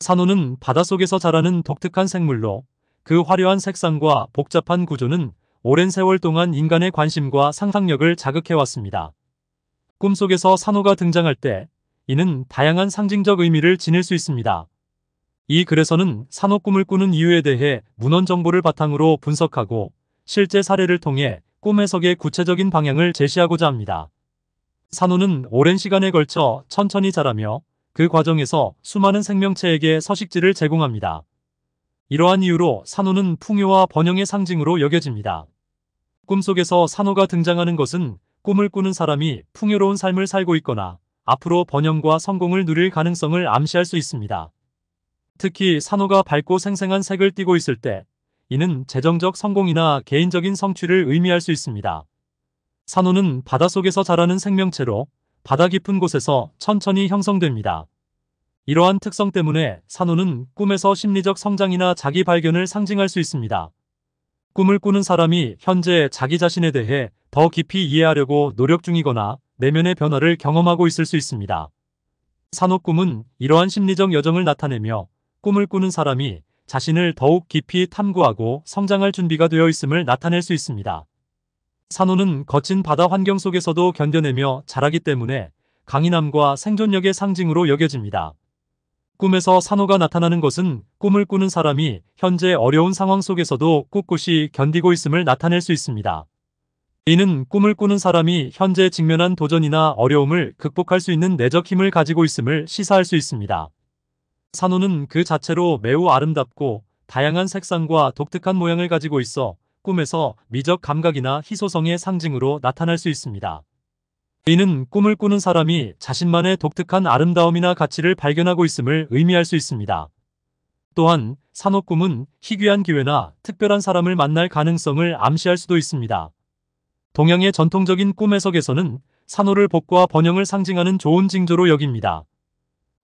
산호는 바닷속에서 자라는 독특한 생물로 그 화려한 색상과 복잡한 구조는 오랜 세월 동안 인간의 관심과 상상력을 자극해왔습니다. 꿈속에서 산호가 등장할 때 이는 다양한 상징적 의미를 지닐 수 있습니다. 이 글에서는 산호 꿈을 꾸는 이유에 대해 문헌 정보를 바탕으로 분석하고 실제 사례를 통해 꿈 해석의 구체적인 방향을 제시하고자 합니다. 산호는 오랜 시간에 걸쳐 천천히 자라며 그 과정에서 수많은 생명체에게 서식지를 제공합니다. 이러한 이유로 산호는 풍요와 번영의 상징으로 여겨집니다. 꿈속에서 산호가 등장하는 것은 꿈을 꾸는 사람이 풍요로운 삶을 살고 있거나 앞으로 번영과 성공을 누릴 가능성을 암시할 수 있습니다. 특히 산호가 밝고 생생한 색을 띠고 있을 때 이는 재정적 성공이나 개인적인 성취를 의미할 수 있습니다. 산호는 바닷속에서 자라는 생명체로 바다 깊은 곳에서 천천히 형성됩니다. 이러한 특성 때문에 산호는 꿈에서 심리적 성장이나 자기 발견을 상징할 수 있습니다. 꿈을 꾸는 사람이 현재 자기 자신에 대해 더 깊이 이해하려고 노력 중이거나 내면의 변화를 경험하고 있을 수 있습니다. 산호 꿈은 이러한 심리적 여정을 나타내며 꿈을 꾸는 사람이 자신을 더욱 깊이 탐구하고 성장할 준비가 되어 있음을 나타낼 수 있습니다. 산호는 거친 바다 환경 속에서도 견뎌내며 자라기 때문에 강인함과 생존력의 상징으로 여겨집니다. 꿈에서 산호가 나타나는 것은 꿈을 꾸는 사람이 현재 어려운 상황 속에서도 꿋꿋이 견디고 있음을 나타낼 수 있습니다. 이는 꿈을 꾸는 사람이 현재 직면한 도전이나 어려움을 극복할 수 있는 내적 힘을 가지고 있음을 시사할 수 있습니다. 산호는 그 자체로 매우 아름답고 다양한 색상과 독특한 모양을 가지고 있어 꿈에서 미적 감각이나 희소성의 상징으로 나타날 수 있습니다. 이는 꿈을 꾸는 사람이 자신만의 독특한 아름다움이나 가치를 발견하고 있음을 의미할 수 있습니다. 또한 산호꿈은 희귀한 기회나 특별한 사람을 만날 가능성을 암시할 수도 있습니다. 동양의 전통적인 꿈 해석에서는 산호를 복과 번영을 상징하는 좋은 징조로 여깁니다.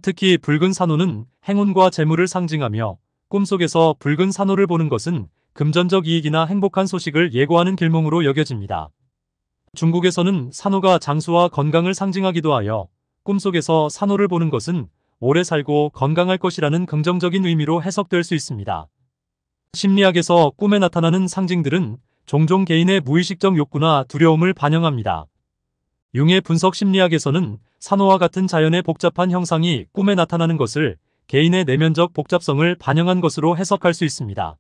특히 붉은 산호는 행운과 재물을 상징하며 꿈속에서 붉은 산호를 보는 것은 금전적 이익이나 행복한 소식을 예고하는 길몽으로 여겨집니다. 중국에서는 산호가 장수와 건강을 상징하기도 하여 꿈속에서 산호를 보는 것은 오래 살고 건강할 것이라는 긍정적인 의미로 해석될 수 있습니다. 심리학에서 꿈에 나타나는 상징들은 종종 개인의 무의식적 욕구나 두려움을 반영합니다. 융의 분석 심리학에서는 산호와 같은 자연의 복잡한 형상이 꿈에 나타나는 것을 개인의 내면적 복잡성을 반영한 것으로 해석할 수 있습니다.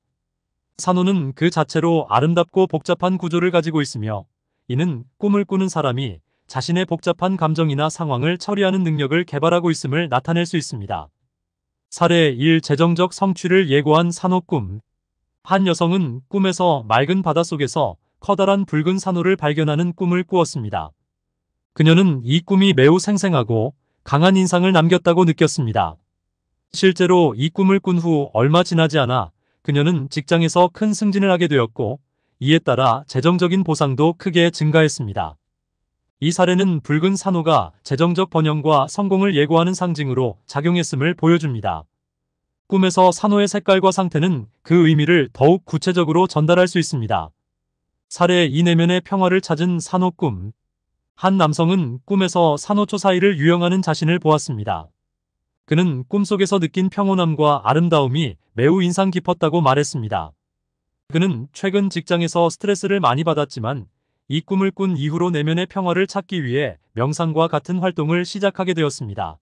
산호는 그 자체로 아름답고 복잡한 구조를 가지고 있으며 이는 꿈을 꾸는 사람이 자신의 복잡한 감정이나 상황을 처리하는 능력을 개발하고 있음을 나타낼 수 있습니다. 사례 1. 재정적 성취를 예고한 산호꿈 한 여성은 꿈에서 맑은 바다속에서 커다란 붉은 산호를 발견하는 꿈을 꾸었습니다. 그녀는 이 꿈이 매우 생생하고 강한 인상을 남겼다고 느꼈습니다. 실제로 이 꿈을 꾼 후 얼마 지나지 않아 그녀는 직장에서 큰 승진을 하게 되었고 이에 따라 재정적인 보상도 크게 증가했습니다. 이 사례는 붉은 산호가 재정적 번영과 성공을 예고하는 상징으로 작용했음을 보여줍니다. 꿈에서 산호의 색깔과 상태는 그 의미를 더욱 구체적으로 전달할 수 있습니다. 사례 이 내면의 평화를 찾은 산호 꿈. 한 남성은 꿈에서 산호초 사이를 유영하는 자신을 보았습니다. 그는 꿈속에서 느낀 평온함과 아름다움이 매우 인상 깊었다고 말했습니다. 그는 최근 직장에서 스트레스를 많이 받았지만 이 꿈을 꾼 이후로 내면의 평화를 찾기 위해 명상과 같은 활동을 시작하게 되었습니다.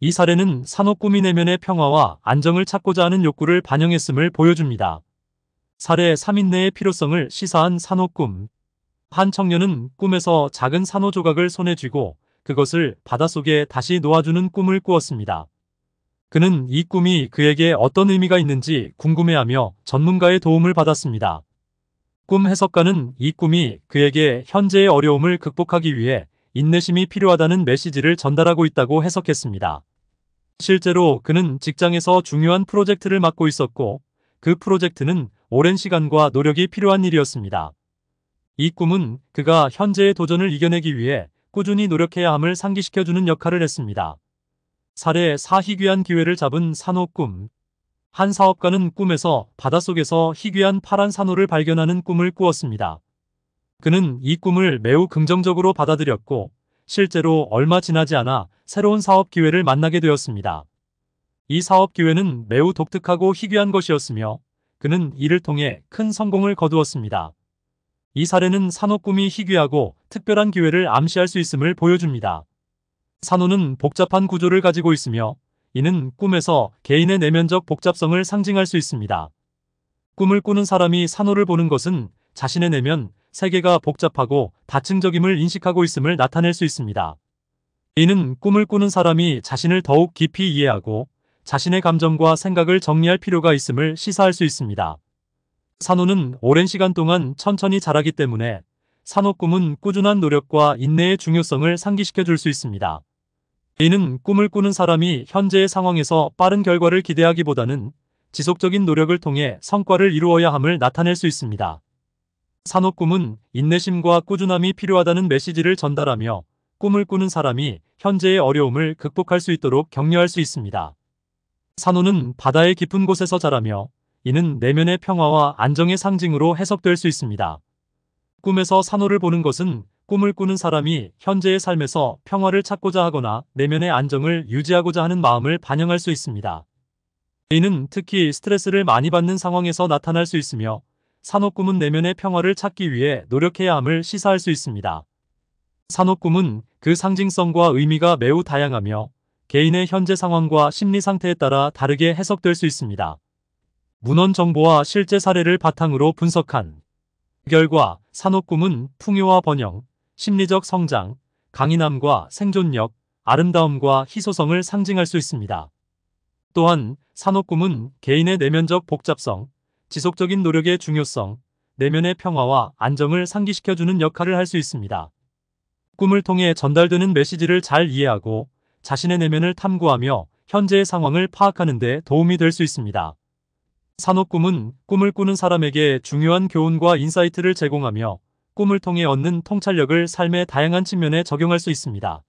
이 사례는 산호 꿈이 내면의 평화와 안정을 찾고자 하는 욕구를 반영했음을 보여줍니다. 사례 3인 내의 필요성을 시사한 산호 꿈. 한 청년은 꿈에서 작은 산호 조각을 손에 쥐고 그것을 바닷속에 다시 놓아주는 꿈을 꾸었습니다. 그는 이 꿈이 그에게 어떤 의미가 있는지 궁금해하며 전문가의 도움을 받았습니다. 꿈 해석가는 이 꿈이 그에게 현재의 어려움을 극복하기 위해 인내심이 필요하다는 메시지를 전달하고 있다고 해석했습니다. 실제로 그는 직장에서 중요한 프로젝트를 맡고 있었고 그 프로젝트는 오랜 시간과 노력이 필요한 일이었습니다. 이 꿈은 그가 현재의 도전을 이겨내기 위해 꾸준히 노력해야 함을 상기시켜주는 역할을 했습니다. 사례 4 희귀한 기회를 잡은 산호꿈 한 사업가는 꿈에서 바닷속에서 희귀한 파란 산호를 발견하는 꿈을 꾸었습니다. 그는 이 꿈을 매우 긍정적으로 받아들였고 실제로 얼마 지나지 않아 새로운 사업 기회를 만나게 되었습니다. 이 사업 기회는 매우 독특하고 희귀한 것이었으며 그는 이를 통해 큰 성공을 거두었습니다. 이 사례는 산호꿈이 희귀하고 특별한 기회를 암시할 수 있음을 보여줍니다. 산호는 복잡한 구조를 가지고 있으며 이는 꿈에서 개인의 내면적 복잡성을 상징할 수 있습니다. 꿈을 꾸는 사람이 산호를 보는 것은 자신의 내면 세계가 복잡하고 다층적임을 인식하고 있음을 나타낼 수 있습니다. 이는 꿈을 꾸는 사람이 자신을 더욱 깊이 이해하고 자신의 감정과 생각을 정리할 필요가 있음을 시사할 수 있습니다. 산호는 오랜 시간 동안 천천히 자라기 때문에 산호 꿈은 꾸준한 노력과 인내의 중요성을 상기시켜 줄 수 있습니다. 이는 꿈을 꾸는 사람이 현재의 상황에서 빠른 결과를 기대하기보다는 지속적인 노력을 통해 성과를 이루어야 함을 나타낼 수 있습니다. 산호 꿈은 인내심과 꾸준함이 필요하다는 메시지를 전달하며 꿈을 꾸는 사람이 현재의 어려움을 극복할 수 있도록 격려할 수 있습니다. 산호는 바다의 깊은 곳에서 자라며 이는 내면의 평화와 안정의 상징으로 해석될 수 있습니다. 꿈에서 산호를 보는 것은 꿈을 꾸는 사람이 현재의 삶에서 평화를 찾고자 하거나 내면의 안정을 유지하고자 하는 마음을 반영할 수 있습니다. 이는 특히 스트레스를 많이 받는 상황에서 나타날 수 있으며 산호꿈은 내면의 평화를 찾기 위해 노력해야 함을 시사할 수 있습니다. 산호꿈은 그 상징성과 의미가 매우 다양하며 개인의 현재 상황과 심리 상태에 따라 다르게 해석될 수 있습니다. 문헌 정보와 실제 사례를 바탕으로 분석한 결과 산업꿈은 풍요와 번영, 심리적 성장, 강인함과 생존력, 아름다움과 희소성을 상징할 수 있습니다. 또한 산업꿈은 개인의 내면적 복잡성, 지속적인 노력의 중요성, 내면의 평화와 안정을 상기시켜주는 역할을 할 수 있습니다. 꿈을 통해 전달되는 메시지를 잘 이해하고 자신의 내면을 탐구하며 현재의 상황을 파악하는 데 도움이 될 수 있습니다. 산업꿈은 꿈을 꾸는 사람에게 중요한 교훈과 인사이트를 제공하며 꿈을 통해 얻는 통찰력을 삶의 다양한 측면에 적용할 수 있습니다.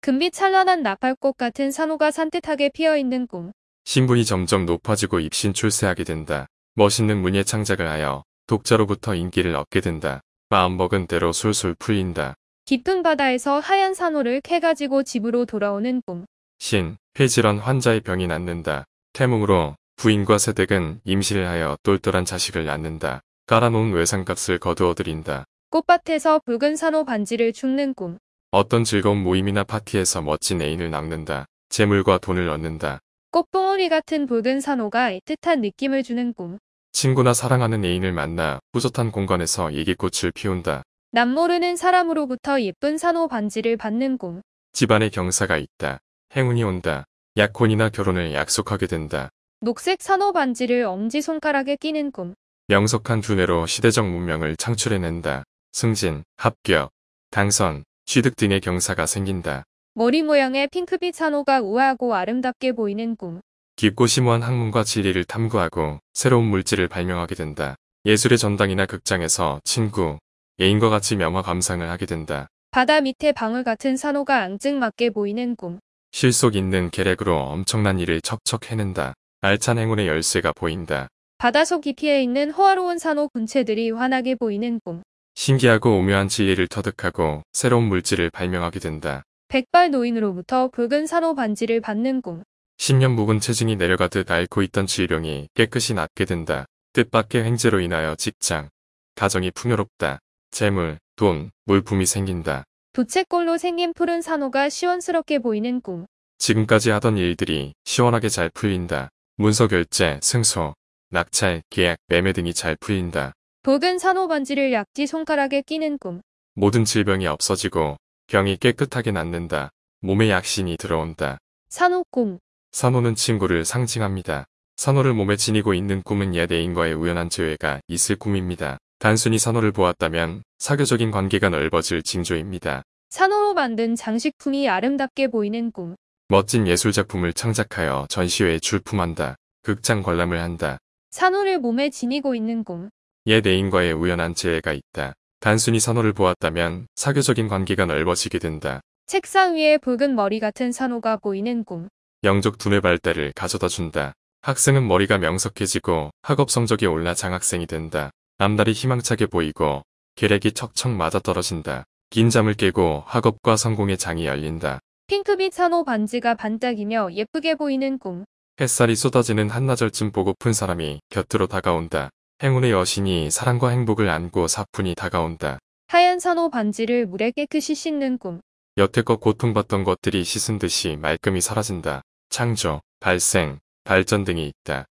금빛 찬란한 나팔꽃 같은 산호가 산뜻하게 피어있는 꿈. 신분이 점점 높아지고 입신 출세하게 된다. 멋있는 문예 창작을 하여 독자로부터 인기를 얻게 된다. 마음먹은 대로 술술 풀린다. 깊은 바다에서 하얀 산호를 캐가지고 집으로 돌아오는 꿈. 신, 폐질환 환자의 병이 낫는다. 태몽으로 부인과 새댁은 임신하여 을 똘똘한 자식을 낳는다. 깔아놓은 외상값을 거두어들인다. 꽃밭에서 붉은 산호 반지를 죽는 꿈. 어떤 즐거운 모임이나 파티에서 멋진 애인을 낚는다. 재물과 돈을 얻는다. 꽃봉오리 같은 붉은 산호가 애틋한 느낌을 주는 꿈. 친구나 사랑하는 애인을 만나 뿌듯한 공간에서 얘기꽃을 피운다. 남모르는 사람으로부터 예쁜 산호 반지를 받는 꿈. 집안에 경사가 있다. 행운이 온다. 약혼이나 결혼을 약속하게 된다. 녹색 산호 반지를 엄지손가락에 끼는 꿈. 명석한 두뇌로 시대적 문명을 창출해낸다. 승진, 합격, 당선, 취득 등의 경사가 생긴다. 머리 모양의 핑크빛 산호가 우아하고 아름답게 보이는 꿈. 깊고 심오한 학문과 진리를 탐구하고 새로운 물질을 발명하게 된다. 예술의 전당이나 극장에서 친구, 애인과 같이 명화 감상을 하게 된다. 바다 밑에 방울 같은 산호가 앙증맞게 보이는 꿈. 실속 있는 계략으로 엄청난 일을 척척 해낸다. 알찬 행운의 열쇠가 보인다. 바다속 깊이에 있는 호화로운 산호 군체들이 환하게 보이는 꿈. 신기하고 오묘한 지혜를 터득하고 새로운 물질을 발명하게 된다. 백발 노인으로부터 붉은 산호 반지를 받는 꿈. 10년 묵은 체증이 내려가듯 앓고 있던 질병이 깨끗이 낫게 된다. 뜻밖의 횡재로 인하여 직장, 가정이 풍요롭다. 재물, 돈, 물품이 생긴다. 부채꼴로 생긴 푸른 산호가 시원스럽게 보이는 꿈. 지금까지 하던 일들이 시원하게 잘 풀린다. 문서 결제, 승소, 낙찰, 계약, 매매 등이 잘 풀린다. 독은 산호번지를 약지 손가락에 끼는 꿈. 모든 질병이 없어지고 병이 깨끗하게 낫는다. 몸에 약신이 들어온다. 산호꿈. 산호는 친구를 상징합니다. 산호를 몸에 지니고 있는 꿈은 옛 애인과의 우연한 재회가 있을 꿈입니다. 단순히 산호를 보았다면 사교적인 관계가 넓어질 징조입니다. 산호로 만든 장식품이 아름답게 보이는 꿈. 멋진 예술작품을 창작하여 전시회에 출품한다. 극장 관람을 한다. 산호를 몸에 지니고 있는 꿈. 옛 애인과의 우연한 재해가 있다. 단순히 산호를 보았다면 사교적인 관계가 넓어지게 된다. 책상 위에 붉은 머리 같은 산호가 보이는 꿈. 영적 두뇌 발달을 가져다 준다. 학생은 머리가 명석해지고 학업 성적이 올라 장학생이 된다. 앞날이 희망차게 보이고 계략이 척척 맞아떨어진다. 긴 잠을 깨고 학업과 성공의 장이 열린다. 핑크빛 산호 반지가 반짝이며 예쁘게 보이는 꿈. 햇살이 쏟아지는 한나절쯤 보고픈 사람이 곁으로 다가온다. 행운의 여신이 사랑과 행복을 안고 사뿐히 다가온다. 하얀 산호 반지를 물에 깨끗이 씻는 꿈. 여태껏 고통받던 것들이 씻은 듯이 말끔히 사라진다. 창조, 발생, 발전 등이 있다.